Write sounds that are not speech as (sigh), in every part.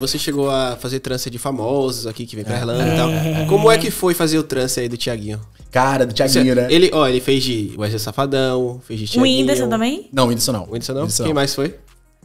Você chegou a fazer trança de famosos aqui que vem pra é. Irlanda e tal. É. Como é que foi fazer o trance aí do Tiaguinho? Cara, do Tiaguinho, né? Ele, ó, ele fez de Wesley Safadão, fez de Tiaguinho. O Whindersson também? Não, o Whindersson não. O Whindersson não? Whindersson Quem não. mais foi?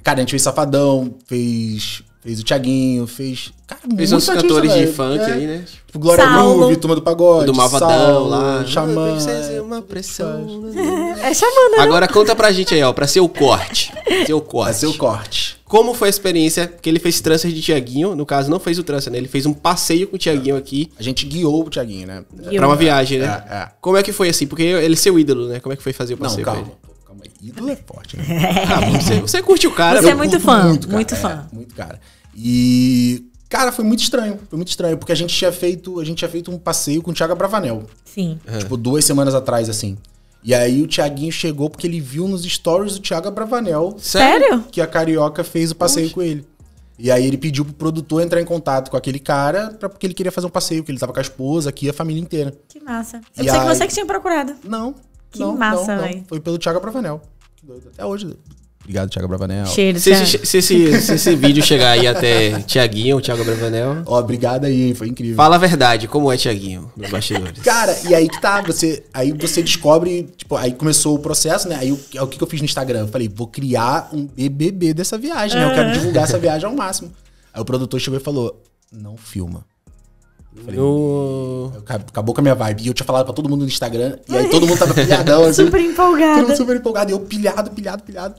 Cara, a gente fez Safadão, fez Fez o Thiaguinho, fez. Cara, fez uns cantores velho. de funk é. aí, né? Tipo, Glória Groove, Turma do Pagode. Do Malvadão Saulo, lá. Xamã. É uma pressão. Né? É xamã, né? Agora conta pra gente aí, ó, pra ser o corte. (laughs) Seu corte. Pra ser o corte. Como foi a experiência? Que ele fez tranças de Tiaguinho. No caso, não fez o trança, né? Ele fez um passeio com o Tiaguinho aqui. A gente guiou o Tiaguinho, né? Guiou. Pra uma viagem, né? É, é. Como é que foi assim? Porque ele é seu ídolo, né? Como é que foi fazer o passeio? Não, calma. calma aí. Ídolo é forte, né? (laughs) ah, você, você curte o cara. Você é muito fã. Muito, cara. muito é, fã. É, muito cara. E... Cara, foi muito estranho. Foi muito estranho, porque a gente tinha feito, a gente tinha feito um passeio com o Thiago Bravanel. Sim. Uhum. Tipo, duas semanas atrás, assim. E aí o Thiaguinho chegou porque ele viu nos stories do Thiago Bravanel Sério? Que a Carioca fez o passeio com ele. E aí ele pediu pro produtor entrar em contato com aquele cara pra, porque ele queria fazer um passeio, que ele tava com a esposa aqui, a família inteira. Que massa. Eu e pensei aí... que você que tinha procurado. Não. Que não, massa, velho. Foi pelo Thiago Bravanel Até hoje. Obrigado, Thiago Bravanel. Cheiro, se, se, se, se, (laughs) se esse vídeo chegar aí até Tiaguinho, Thiago Bravanel. Ó, obrigado aí, Foi incrível. Fala a verdade, como é Tiaguinho nos bastidores? Cara, e aí que tá, você, aí você descobre, tipo, aí começou o processo, né? Aí o, é o que, que eu fiz no Instagram? Eu falei, vou criar um BBB dessa viagem, né? Eu quero divulgar essa viagem ao máximo. Aí o produtor chegou e falou, não filma. Falei, no... Acabou com a minha vibe. E eu tinha falado pra todo mundo no Instagram. E aí todo mundo tava (laughs) pilhadão. assim, super empolgado. Todo mundo super empolgado. E eu pilhado, pilhado, pilhado.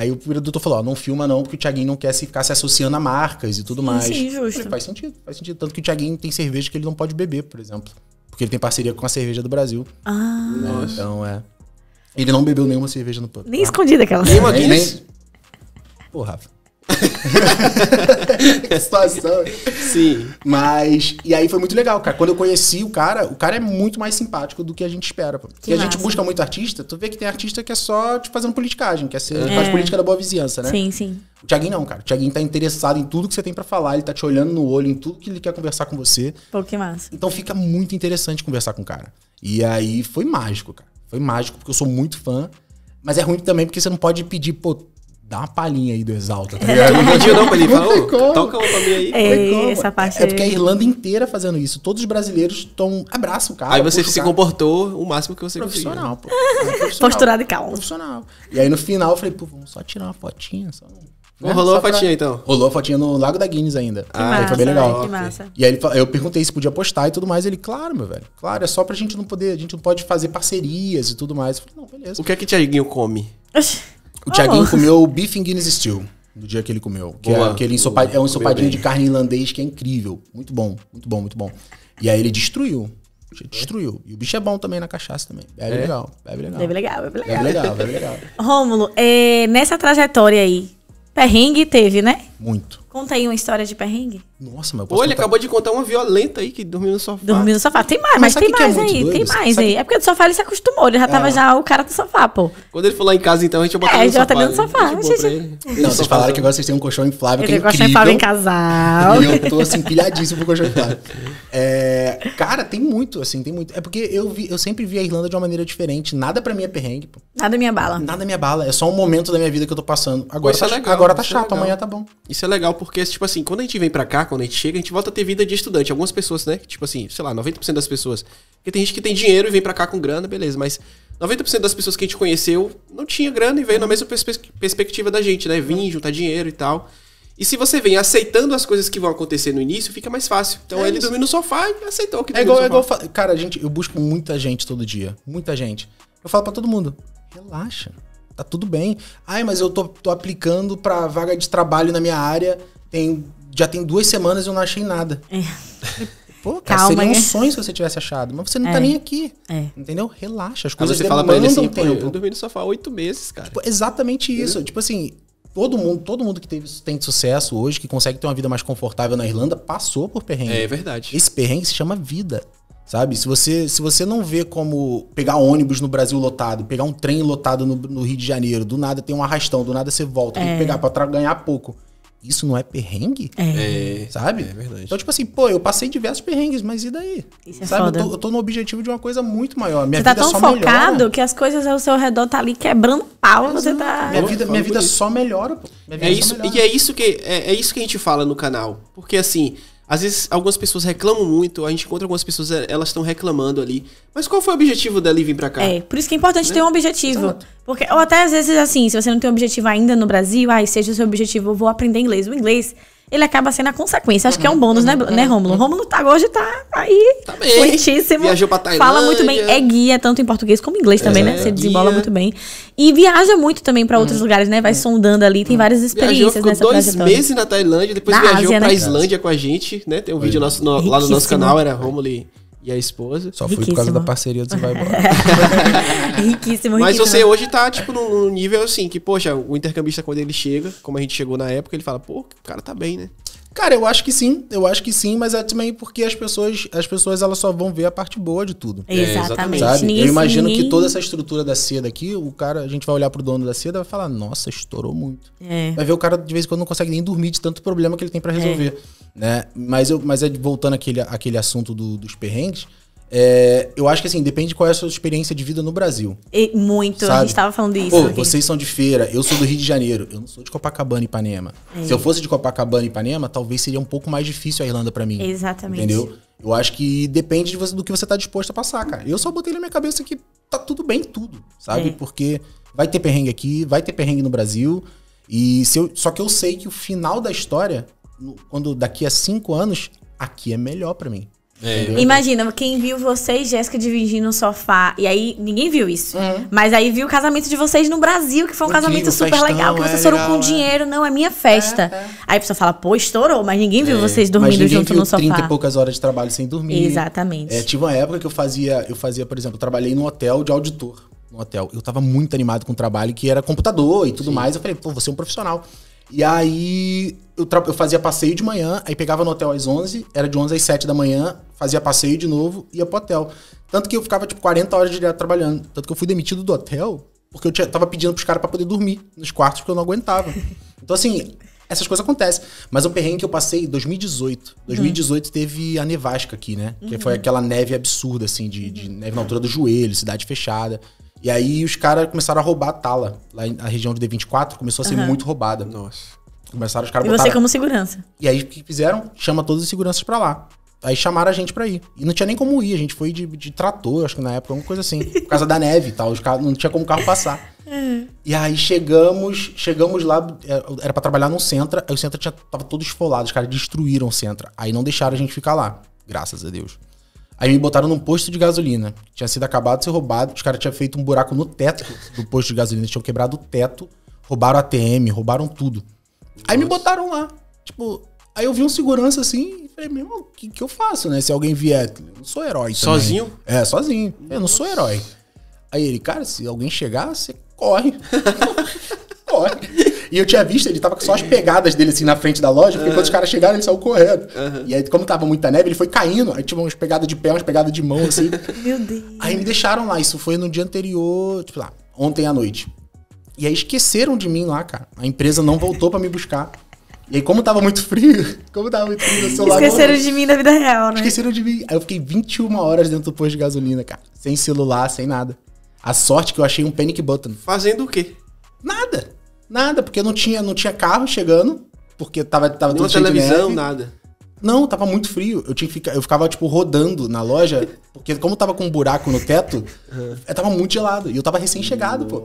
Aí o produtor falou, ó, não filma não, porque o Thiaguinho não quer se ficar se associando a marcas e tudo sim, mais. Sim, justo. Falei, faz sentido, faz sentido. Tanto que o Thiaguinho tem cerveja que ele não pode beber, por exemplo. Porque ele tem parceria com a cerveja do Brasil. Ah. Né? Então, é. Ele não bebeu nenhuma cerveja no pub. Nem tá? escondida aquela. Nenhuma nem, nem... Pô, Rafa que (laughs) situação. Sim. Mas, e aí foi muito legal, cara. Quando eu conheci o cara, o cara é muito mais simpático do que a gente espera. Pô. Porque massa. a gente busca muito artista, tu vê que tem artista que é só te tipo, fazendo politicagem, que é ser, é. faz política da boa vizinhança, né? Sim, sim. O Thiaguinho não, cara. O Thiaguinho tá interessado em tudo que você tem para falar, ele tá te olhando no olho, em tudo que ele quer conversar com você. Pô, que massa. Então fica muito interessante conversar com o cara. E aí foi mágico, cara. Foi mágico, porque eu sou muito fã. Mas é ruim também porque você não pode pedir, pô, Dá uma palhinha aí do Exalta, tá é. ligado? (laughs) Não podia não pra ele falou. toca uma pra mim aí. É, essa é parte é, porque a Irlanda inteira fazendo isso. Todos os brasileiros estão... Abraça o cara. Aí você se comportou o máximo que você profissional, Pô. (laughs) Posturado profissional, calmo. de Profissional. E aí no final eu falei, pô, vamos só tirar uma fotinha, só... Né? Rolou a fotinha pra... então? Rolou a fotinha no Lago da Guinness ainda. Que ah, massa, foi bem legal. Que massa. E aí ele, eu perguntei se podia postar e tudo mais. Ele, claro, meu velho. Claro, é só pra gente não poder. A gente não pode fazer parcerias e tudo mais. Eu falei, não, beleza. O que é que Tiaguinho come? (laughs) O Thiaguinho comeu o Beef and Guinness Steel no dia que ele comeu. Que é boa, é, aquele é um ensopadinho de carne irlandês que é incrível. Muito bom, muito bom, muito bom. E aí ele destruiu. Destruiu. E o bicho é bom também na cachaça também. Bebe é? legal, bebe legal. Bebe legal, bebe legal. Bebe legal, bebe legal. Rômulo, é, nessa trajetória aí, perrengue teve, né? Muito. Conta aí uma história de perrengue. Nossa, meu. Olha, contar... acabou de contar uma violenta aí que dormiu no sofá. Dormiu no sofá. Tem mais, mas, mas tem é mais é aí. Doido? Tem mais sabe... aí. É porque do sofá ele se acostumou. Ele já tava é. já o cara do sofá, pô. Quando ele falou lá em casa, então, a gente botou botar é, no, sofá, tá dentro do no né? sofá. Gente... Não, vocês falaram que agora vocês têm um colchão inflável eu é colchão inflável em casal. E eu tô, assim, pilhadíssimo pro colchão inflável. É... Cara, tem muito, assim, tem muito. É porque eu, vi, eu sempre vi a Irlanda de uma maneira diferente. Nada pra mim é perrengue, pô. Nada é minha bala. Nada é minha bala. É só um momento da minha vida que eu tô passando. agora tá, tá chato, amanhã tá bom. Isso é legal porque, tipo assim, quando a gente vem pra cá, quando a gente chega, a gente volta a ter vida de estudante. Algumas pessoas, né? Tipo assim, sei lá, 90% das pessoas. Porque tem gente que tem dinheiro e vem pra cá com grana, beleza, mas 90% das pessoas que a gente conheceu não tinha grana e veio na mesma perspectiva da gente, né? Vim, juntar dinheiro e tal. E se você vem aceitando as coisas que vão acontecer no início, fica mais fácil. Então é ele dormiu no sofá e aceitou que é igual, no é sofá. É igual, cara, gente, eu busco muita gente todo dia. Muita gente. Eu falo para todo mundo, relaxa tá tudo bem. Ai, mas eu tô, tô aplicando pra vaga de trabalho na minha área, tem, já tem duas semanas e eu não achei nada. É. (laughs) Pô, cara, Calma, seria um né? sonho se você tivesse achado. Mas você não tá é. tá nem aqui. É. Entendeu? Relaxa. As coisas mas você fala pra ele assim, um tempo. eu dormi no sofá oito meses, cara. Tipo, exatamente isso. Tipo assim, todo mundo, todo mundo que teve, tem sucesso hoje, que consegue ter uma vida mais confortável na Irlanda, passou por perrengue. É verdade. Esse perrengue se chama vida. Sabe? Se você, se você não vê como pegar ônibus no Brasil lotado, pegar um trem lotado no, no Rio de Janeiro, do nada tem um arrastão, do nada você volta, é. tem que é. pegar pra ganhar pouco. Isso não é perrengue? É. é. Sabe? É verdade. Então, tipo assim, pô, eu passei diversos perrengues, mas e daí? Isso é sabe? Foda. Eu, tô, eu tô no objetivo de uma coisa muito maior. Minha você tá tão só focado melhora. que as coisas ao seu redor tá ali quebrando pau. você é. tá. Minha vida, minha vida só melhora, pô. Minha vida é isso, melhora. E é isso, que, é, é isso que a gente fala no canal. Porque assim. Às vezes algumas pessoas reclamam muito, a gente encontra algumas pessoas, eh, elas estão reclamando ali. Mas qual foi o objetivo dela vir pra cá? É, por isso que é importante né? ter um objetivo. Exato. Porque, ou até às vezes, assim, se você não tem um objetivo ainda no Brasil, ai, seja o seu objetivo, eu vou aprender inglês. O inglês ele acaba sendo a consequência. Acho uhum, que é um uhum, bônus, uhum, né, uhum, né, é. Rômulo? Rômulo tá, hoje tá aí. Tá bem. Muitíssimo. Viajou pra Tailândia. Fala muito bem. É guia, tanto em português como em inglês também, né? é, né? Você desembola muito bem. E viaja muito também para outros uhum. lugares, né? Vai uhum. sondando ali, tem várias experiências viajou, nessa dois trajetória. meses na Tailândia, depois na viajou Ásia, pra né? Islândia com a gente, né? Tem um vídeo nosso, no, lá no nosso canal, era Rômulo e e a esposa. Só fui por causa da parceria do Você Vai Embora. riquíssimo, (laughs) riquíssimo. Mas você hoje tá, tipo, num nível assim, que, poxa, o intercambista, quando ele chega, como a gente chegou na época, ele fala, pô, o cara tá bem, né? Cara, eu acho que sim, eu acho que sim, mas é também porque as pessoas, as pessoas elas só vão ver a parte boa de tudo. É, exatamente. Sabe? Nisso, eu imagino ninguém... que toda essa estrutura da seda aqui, o cara, a gente vai olhar pro dono da seda e vai falar, nossa, estourou muito. É. Vai ver o cara de vez em quando não consegue nem dormir de tanto problema que ele tem para é. resolver. É. Né? Mas, eu, mas é voltando àquele, àquele assunto do, dos perrengues, é, eu acho que assim, depende qual é a sua experiência de vida no Brasil. E muito, sabe? a gente estava falando isso. Pô, aqui. vocês são de feira, eu sou do Rio de Janeiro, eu não sou de Copacabana e Ipanema. É. Se eu fosse de Copacabana e Ipanema, talvez seria um pouco mais difícil a Irlanda para mim. Exatamente. Entendeu? Eu acho que depende de você, do que você tá disposto a passar, cara. Eu só botei na minha cabeça que tá tudo bem, tudo, sabe? É. Porque vai ter perrengue aqui, vai ter perrengue no Brasil. E eu, só que eu sei que o final da história, quando daqui a cinco anos, aqui é melhor para mim. É, Imagina, quem viu vocês, Jéssica, dividindo um sofá. E aí, ninguém viu isso. É. Mas aí viu o casamento de vocês no Brasil, que foi um o casamento super festão, legal, que é vocês foram legal, com é. dinheiro, não, é minha festa. Aí a pessoa fala, pô, estourou, mas ninguém viu vocês dormindo junto no sofá. 30 e poucas horas de trabalho sem dormir. Exatamente. É, tive uma época que eu fazia, eu fazia, por exemplo, eu trabalhei num hotel de auditor. No hotel. Eu tava muito animado com o trabalho, que era computador e tudo Sim. mais. Eu falei, pô, você é um profissional. E aí eu, eu, fazia passeio de manhã, aí pegava no hotel às 11, era de 11 às 7 da manhã, fazia passeio de novo, ia pro hotel. Tanto que eu ficava tipo 40 horas direto trabalhando. Tanto que eu fui demitido do hotel porque eu tinha, tava pedindo pros caras pra poder dormir nos quartos porque eu não aguentava. (laughs) Então assim, essas coisas acontecem. Mas o perrengue que eu passei em 2018. 2018 uhum. teve a nevasca aqui, né? Uhum. Que foi uhum. aquela neve absurda, assim, de, de neve na altura do joelho, cidade fechada. E aí os caras começaram a roubar a tala. Lá na região de D24 começou a ser uhum. muito roubada. Nossa. Começaram os caras E botaram... você como segurança. E aí o que fizeram? Chama todos os seguranças para lá. Aí chamaram a gente pra ir. E não tinha nem como ir, a gente foi de, de trator, acho que na época, alguma coisa assim. (laughs) Por causa da neve e tal, os carros, não tinha como o carro passar. É. E aí chegamos, chegamos lá, é, era para trabalhar num centro, aí o centro tinha, tava todo esfolado, os caras destruíram o centro. Aí não deixaram a gente ficar lá, graças a Deus. Aí me botaram num posto de gasolina. Tinha sido acabado de ser roubado. Os caras tinham feito um buraco no teto do posto de gasolina. Tinham quebrado o teto, roubaram ATM, roubaram tudo. Nossa. Aí me botaram lá. Tipo, aí eu vi um segurança assim e falei, meu irmão, o que, que eu faço, né? Se alguém vier, eu não sou herói. Também. Sozinho? É, sozinho. Nossa. Eu não sou herói. Aí ele, cara, se alguém chegar, você corre. (laughs) corre. E eu tinha visto, ele tava com só as pegadas dele assim na frente da loja, porque uhum. quando os caras chegaram, ele saiu correndo. Uhum. E aí, como tava muita neve, ele foi caindo. Aí tinha umas pegadas de pé, umas pegadas de mão, assim. (laughs) Meu Deus. Aí me deixaram lá, isso foi no dia anterior, tipo lá, ontem à noite. E aí esqueceram de mim lá, cara. A empresa não voltou para me buscar. E aí, como tava muito frio, (laughs) como tava muito frio no celular. Esqueceram de mim na vida real, né? Esqueceram de mim. Aí eu fiquei 21 horas dentro do posto de gasolina, cara. Sem celular, sem nada. A sorte que eu achei um panic button. Fazendo o quê? Nada. Nada, porque não tinha, não tinha carro chegando, porque tava, tava tudo cheio televisão, nada. Não, tava muito frio. Eu tinha ficar, eu ficava tipo rodando na loja, (laughs) porque como tava com um buraco no teto, eu tava muito gelado e eu tava recém-chegado, pô.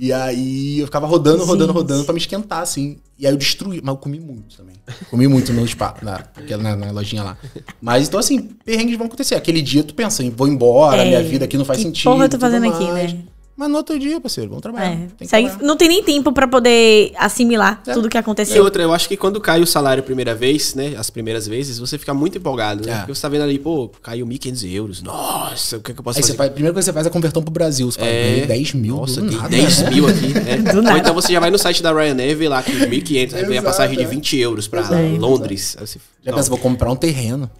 E aí eu ficava rodando, rodando, Sim. rodando para me esquentar assim. E aí eu destruí, mas eu comi muito também. Comi muito no spa, na, na, na lojinha lá. Mas então assim, perrengues vão acontecer. Aquele dia tu pensa, vou embora, é, minha vida aqui não faz que sentido. Porra, eu tô fazendo mais. aqui, né? Mas no outro dia, parceiro, vamos trabalhar. É. Tem Segue, Não tem nem tempo para poder assimilar é. tudo que aconteceu. E outra, eu acho que quando cai o salário a primeira vez, né? As primeiras vezes, você fica muito empolgado, né? É. Porque você tá vendo ali, pô, caiu 1.500 euros. Nossa, o que, é que eu posso Aí fazer? Faz, a primeira coisa que você faz é convertão pro Brasil. Você é. fala, 10 mil. Nossa, tem nada, 10 mil aqui. (laughs) Né? Ou então você já vai no site da Ryanair vê lá que 1.500, aí vem a passagem de 20 é. euros para Londres. Aí você, já pensa, vou comprar um terreno.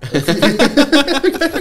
(laughs)